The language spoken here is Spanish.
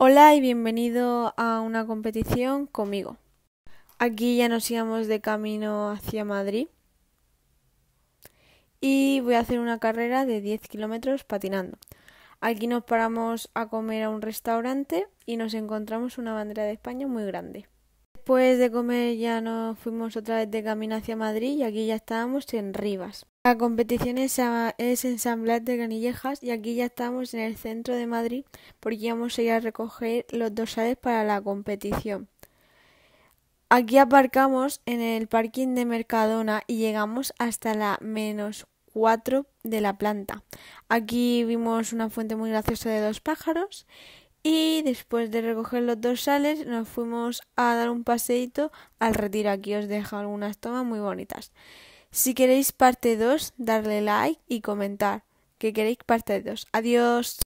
Hola y bienvenido a una competición conmigo. Aquí ya nos íbamos de camino hacia Madrid y voy a hacer una carrera de 10 kilómetros patinando. Aquí nos paramos a comer a un restaurante y nos encontramos una bandera de España muy grande. Después de comer ya nos fuimos otra vez de camino hacia Madrid y aquí ya estábamos en Rivas. La competición es, en San Blas de Canillejas y aquí ya estamos en el centro de Madrid porque íbamos a ir a recoger los dorsales para la competición. Aquí aparcamos en el parking de Mercadona y llegamos hasta la menos 4 de la planta. Aquí vimos una fuente muy graciosa de dos pájaros y después de recoger los dorsales nos fuimos a dar un paseíto al retiro. Aquí os dejo algunas tomas muy bonitas. Si queréis parte 2, darle like y comentar que queréis parte 2. Adiós.